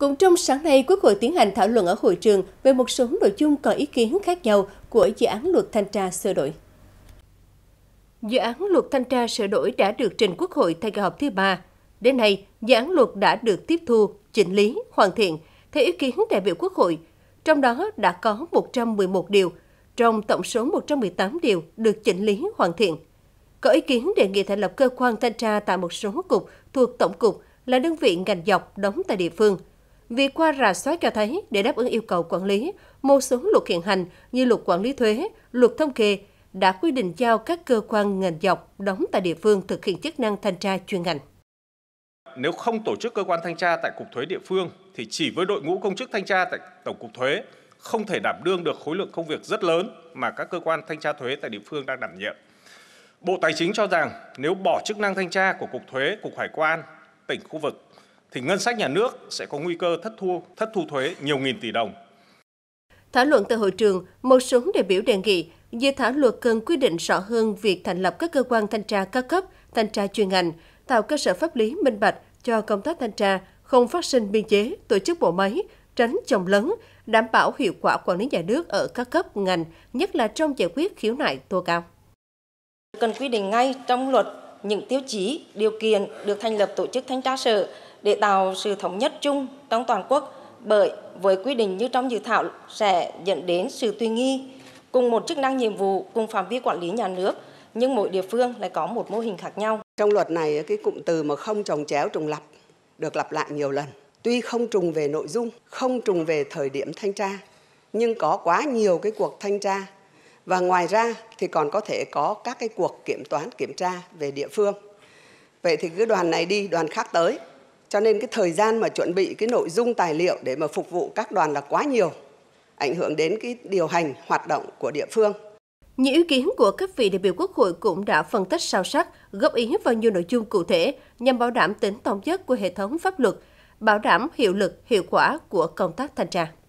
Cũng trong sáng nay, Quốc hội tiến hành thảo luận ở hội trường về một số nội dung có ý kiến khác nhau của dự án luật thanh tra sửa đổi. Dự án luật thanh tra sửa đổi đã được trình Quốc hội tại kỳ họp thứ ba. Đến nay, dự án luật đã được tiếp thu, chỉnh lý, hoàn thiện theo ý kiến đại biểu Quốc hội. Trong đó đã có 111 điều, trong tổng số 118 điều được chỉnh lý, hoàn thiện. Có ý kiến đề nghị thành lập cơ quan thanh tra tại một số cục thuộc Tổng cục là đơn vị ngành dọc đóng tại địa phương – Việc qua rà soát cho thấy, để đáp ứng yêu cầu quản lý, một số luật hiện hành như luật quản lý thuế, luật thống kê đã quy định giao các cơ quan ngành dọc đóng tại địa phương thực hiện chức năng thanh tra chuyên ngành. Nếu không tổ chức cơ quan thanh tra tại Cục Thuế địa phương thì chỉ với đội ngũ công chức thanh tra tại Tổng cục Thuế không thể đảm đương được khối lượng công việc rất lớn mà các cơ quan thanh tra thuế tại địa phương đang đảm nhiệm. Bộ Tài chính cho rằng nếu bỏ chức năng thanh tra của Cục Thuế, Cục Hải quan, tỉnh khu vực thì ngân sách nhà nước sẽ có nguy cơ thất thu, thất thu thuế nhiều nghìn tỷ đồng. Thảo luận tại hội trường, một số đại biểu đề nghị dự thảo luật cần quy định rõ hơn việc thành lập các cơ quan thanh tra các cấp, thanh tra chuyên ngành, tạo cơ sở pháp lý minh bạch cho công tác thanh tra, không phát sinh biên chế, tổ chức bộ máy, tránh chồng lấn, đảm bảo hiệu quả quản lý nhà nước ở các cấp ngành, nhất là trong giải quyết khiếu nại tố cáo. Cần quy định ngay trong luật những tiêu chí, điều kiện được thành lập tổ chức thanh tra sở để tạo sự thống nhất chung trong toàn quốc bởi với quy định như trong dự thảo sẽ dẫn đến sự tùy nghi cùng một chức năng nhiệm vụ cùng phạm vi quản lý nhà nước nhưng mỗi địa phương lại có một mô hình khác nhau. Trong luật này cái cụm từ mà không trồng chéo trùng lập được lặp lại nhiều lần. Tuy không trùng về nội dung, không trùng về thời điểm thanh tra, nhưng có quá nhiều cái cuộc thanh tra và ngoài ra thì còn có thể có các cái cuộc kiểm toán kiểm tra về địa phương. Vậy thì cứ đoàn này đi, đoàn khác tới cho nên cái thời gian mà chuẩn bị cái nội dung tài liệu để mà phục vụ các đoàn là quá nhiều ảnh hưởng đến cái điều hành hoạt động của địa phương những ý kiến của các vị đại biểu Quốc hội cũng đã phân tích sâu sắc, góp ý vào nhiều nội dung cụ thể nhằm bảo đảm tính tổng chất của hệ thống pháp luật, bảo đảm hiệu lực, hiệu quả của công tác thanh tra.